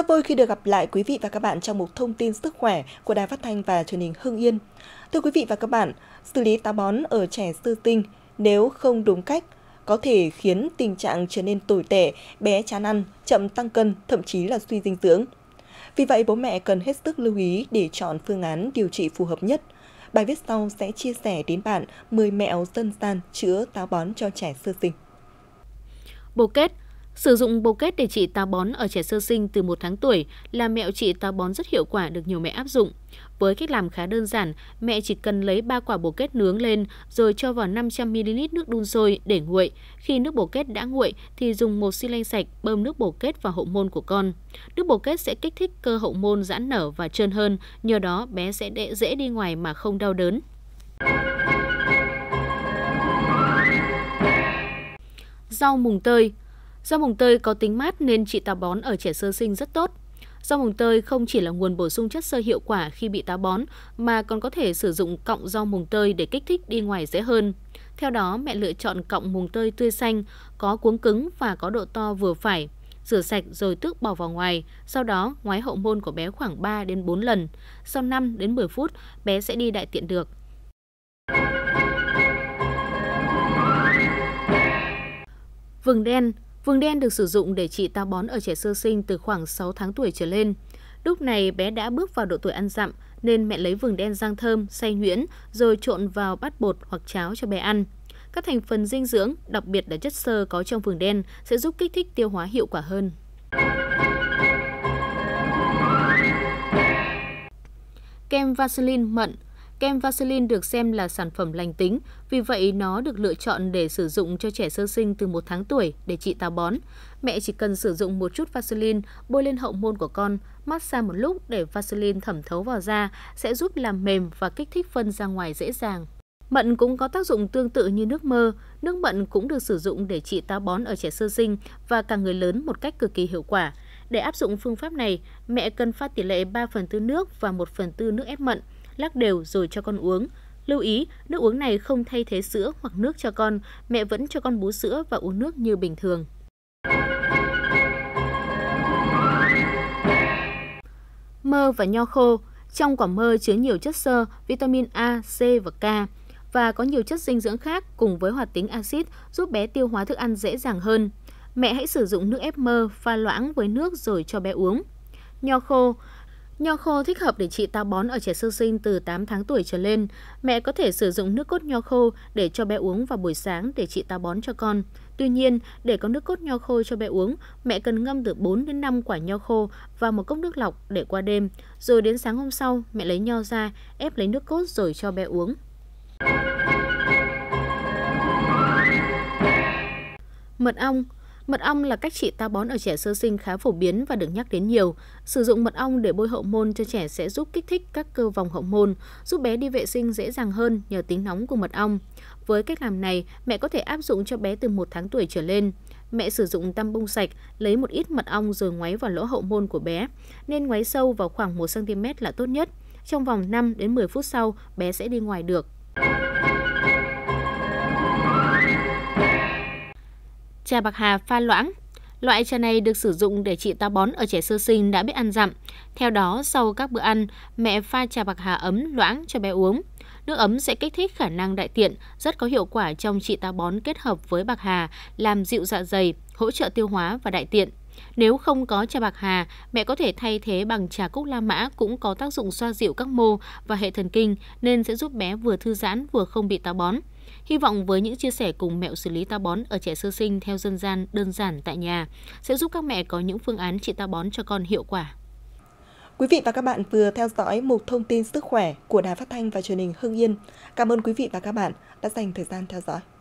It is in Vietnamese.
Rất vui khi được gặp lại quý vị và các bạn trong một thông tin sức khỏe của Đài Phát thanh và Truyền hình Hưng Yên. Thưa quý vị và các bạn, xử lý táo bón ở trẻ sơ tinh nếu không đúng cách có thể khiến tình trạng trở nên tồi tệ, bé chán ăn, chậm tăng cân, thậm chí là suy dinh dưỡng. Vì vậy, bố mẹ cần hết sức lưu ý để chọn phương án điều trị phù hợp nhất. Bài viết sau sẽ chia sẻ đến bạn 10 mẹo dân gian chữa táo bón cho trẻ sơ sinh. Bồ kết Sử dụng bồ kết để trị táo bón ở trẻ sơ sinh từ 1 tháng tuổi là mẹo trị táo bón rất hiệu quả được nhiều mẹ áp dụng. Với cách làm khá đơn giản, mẹ chỉ cần lấy 3 quả bồ kết nướng lên rồi cho vào 500ml nước đun sôi để nguội. Khi nước bồ kết đã nguội thì dùng một xi lanh sạch bơm nước bồ kết vào hậu môn của con. Nước bồ kết sẽ kích thích cơ hậu môn giãn nở và trơn hơn, nhờ đó bé sẽ dễ đi ngoài mà không đau đớn. Rau mùng tơi Do mùng tơi có tính mát nên trị táo bón ở trẻ sơ sinh rất tốt. Do mùng tơi không chỉ là nguồn bổ sung chất xơ hiệu quả khi bị táo bón mà còn có thể sử dụng cọng rau mùng tơi để kích thích đi ngoài dễ hơn. Theo đó, mẹ lựa chọn cọng mùng tơi tươi xanh, có cuống cứng và có độ to vừa phải. Rửa sạch rồi tước bỏ vào ngoài, sau đó ngoái hậu môn của bé khoảng 3 đến 4 lần. Sau 5 đến 10 phút, bé sẽ đi đại tiện được. Vừng đen Vừng đen được sử dụng để trị táo bón ở trẻ sơ sinh từ khoảng 6 tháng tuổi trở lên. Lúc này bé đã bước vào độ tuổi ăn dặm nên mẹ lấy vừng đen rang thơm, xay nhuyễn rồi trộn vào bát bột hoặc cháo cho bé ăn. Các thành phần dinh dưỡng, đặc biệt là chất xơ có trong vừng đen sẽ giúp kích thích tiêu hóa hiệu quả hơn. Kem Vaseline mận Kem Vaseline được xem là sản phẩm lành tính, vì vậy nó được lựa chọn để sử dụng cho trẻ sơ sinh từ 1 tháng tuổi để trị táo bón. Mẹ chỉ cần sử dụng một chút Vaseline bôi lên hậu môn của con, massage một lúc để Vaseline thẩm thấu vào da sẽ giúp làm mềm và kích thích phân ra ngoài dễ dàng. Mận cũng có tác dụng tương tự như nước mơ. Nước mận cũng được sử dụng để trị táo bón ở trẻ sơ sinh và cả người lớn một cách cực kỳ hiệu quả. Để áp dụng phương pháp này, mẹ cần pha tỷ lệ 3 phần tư nước và 1 phần tư nước ép mận – lắc đều rồi cho con uống. Lưu ý, nước uống này không thay thế sữa hoặc nước cho con, mẹ vẫn cho con bú sữa và uống nước như bình thường. Mơ và nho khô Trong quả mơ chứa nhiều chất xơ, vitamin A, C và K và có nhiều chất dinh dưỡng khác cùng với hoạt tính axit giúp bé tiêu hóa thức ăn dễ dàng hơn. Mẹ hãy sử dụng nước ép mơ pha loãng với nước rồi cho bé uống. Nho khô Nho khô thích hợp để trị táo bón ở trẻ sơ sinh từ 8 tháng tuổi trở lên. Mẹ có thể sử dụng nước cốt nho khô để cho bé uống vào buổi sáng để trị táo bón cho con. Tuy nhiên, để có nước cốt nho khô cho bé uống, mẹ cần ngâm từ 4 đến 5 quả nho khô vào một cốc nước lọc để qua đêm, rồi đến sáng hôm sau mẹ lấy nho ra, ép lấy nước cốt rồi cho bé uống. Mật ong Mật ong là cách trị táo bón ở trẻ sơ sinh khá phổ biến và được nhắc đến nhiều. Sử dụng mật ong để bôi hậu môn cho trẻ sẽ giúp kích thích các cơ vòng hậu môn, giúp bé đi vệ sinh dễ dàng hơn nhờ tính nóng của mật ong. Với cách làm này, mẹ có thể áp dụng cho bé từ 1 tháng tuổi trở lên. Mẹ sử dụng tăm bông sạch, lấy một ít mật ong rồi ngoáy vào lỗ hậu môn của bé, nên ngoáy sâu vào khoảng 1 cm là tốt nhất. Trong vòng 5 đến 10 phút sau, bé sẽ đi ngoài được. trà bạc hà pha loãng. Loại trà này được sử dụng để trị táo bón ở trẻ sơ sinh đã biết ăn dặm. Theo đó, sau các bữa ăn, mẹ pha trà bạc hà ấm loãng cho bé uống. Nước ấm sẽ kích thích khả năng đại tiện, rất có hiệu quả trong trị táo bón kết hợp với bạc hà, làm dịu dạ dày, hỗ trợ tiêu hóa và đại tiện. Nếu không có trà bạc hà, mẹ có thể thay thế bằng trà cúc la mã cũng có tác dụng xoa dịu các mô và hệ thần kinh nên sẽ giúp bé vừa thư giãn vừa không bị táo bón. Hy vọng với những chia sẻ cùng mẹo xử lý táo bón ở trẻ sơ sinh theo dân gian đơn giản tại nhà sẽ giúp các mẹ có những phương án trị táo bón cho con hiệu quả. Quý vị và các bạn vừa theo dõi một thông tin sức khỏe của Đài Phát thanh và Truyền hình Hưng Yên. Cảm ơn quý vị và các bạn đã dành thời gian theo dõi.